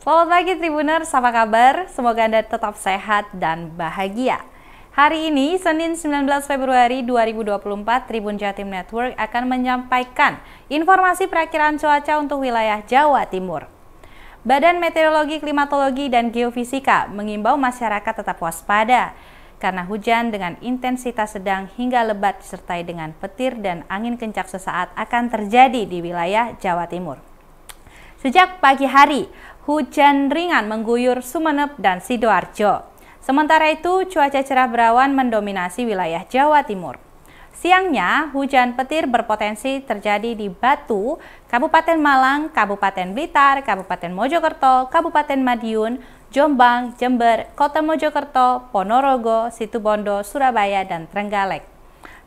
Selamat pagi Tribuners, apa kabar? Semoga Anda tetap sehat dan bahagia. Hari ini, Senin 19 Februari 2024, Tribun Jatim Network akan menyampaikan informasi perakiran cuaca untuk wilayah Jawa Timur. Badan Meteorologi, Klimatologi, dan Geofisika mengimbau masyarakat tetap waspada karena hujan dengan intensitas sedang hingga lebat disertai dengan petir dan angin kencang sesaat akan terjadi di wilayah Jawa Timur. Sejak pagi hari, hujan ringan mengguyur Sumeneb dan Sidoarjo. Sementara itu, cuaca cerah berawan mendominasi wilayah Jawa Timur. Siangnya, hujan petir berpotensi terjadi di Batu, Kabupaten Malang, Kabupaten Blitar, Kabupaten Mojokerto, Kabupaten Madiun, Jombang, Jember, Kota Mojokerto, Ponorogo, Situbondo, Surabaya, dan Trenggalek.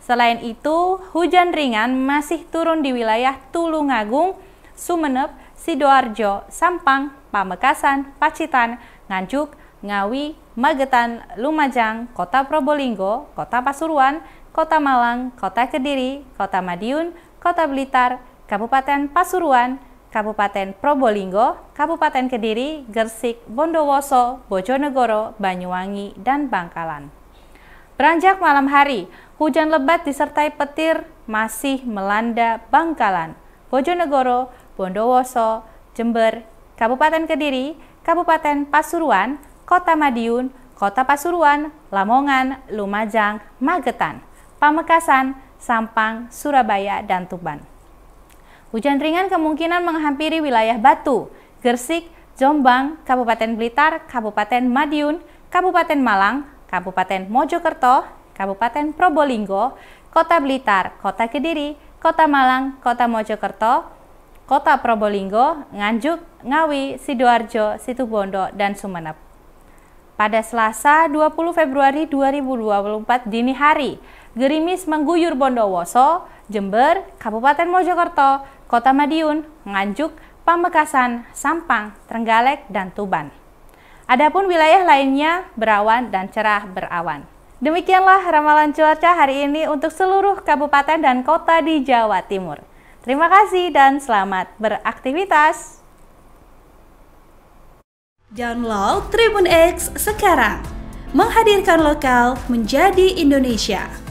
Selain itu, hujan ringan masih turun di wilayah Tulungagung, Sumeneb, Sidoarjo, Sampang, Pamekasan, Pacitan, Nganjuk, Ngawi, Magetan, Lumajang, Kota Probolinggo, Kota Pasuruan, Kota Malang, Kota Kediri, Kota Madiun, Kota Blitar, Kabupaten Pasuruan, Kabupaten Probolinggo, Kabupaten Kediri, Gersik, Bondowoso, Bojonegoro, Banyuwangi, dan Bangkalan. Beranjak malam hari, hujan lebat disertai petir masih melanda Bangkalan, Bojonegoro, Bondowoso, Jember, Kabupaten Kediri, Kabupaten Pasuruan, Kota Madiun, Kota Pasuruan, Lamongan, Lumajang, Magetan, Pamekasan, Sampang, Surabaya, dan Tuban. Hujan ringan kemungkinan menghampiri wilayah Batu, Gersik, Jombang, Kabupaten Blitar, Kabupaten Madiun, Kabupaten Malang, Kabupaten Mojokerto, Kabupaten Probolinggo, Kota Blitar, Kota Kediri, Kota Malang, Kota Mojokerto, Kota Probolinggo, Nganjuk, Ngawi, Sidoarjo, Situbondo, dan Sumeneb. Pada Selasa 20 Februari 2024 dini hari, gerimis mengguyur Bondowoso, Jember, Kabupaten Mojokerto, Kota Madiun, Nganjuk, Pamekasan, Sampang, Trenggalek, dan Tuban. Adapun wilayah lainnya berawan dan cerah berawan. Demikianlah ramalan cuaca hari ini untuk seluruh kabupaten dan kota di Jawa Timur. Terima kasih dan selamat beraktivitas. Download Tribun X sekarang. Menghadirkan lokal menjadi Indonesia.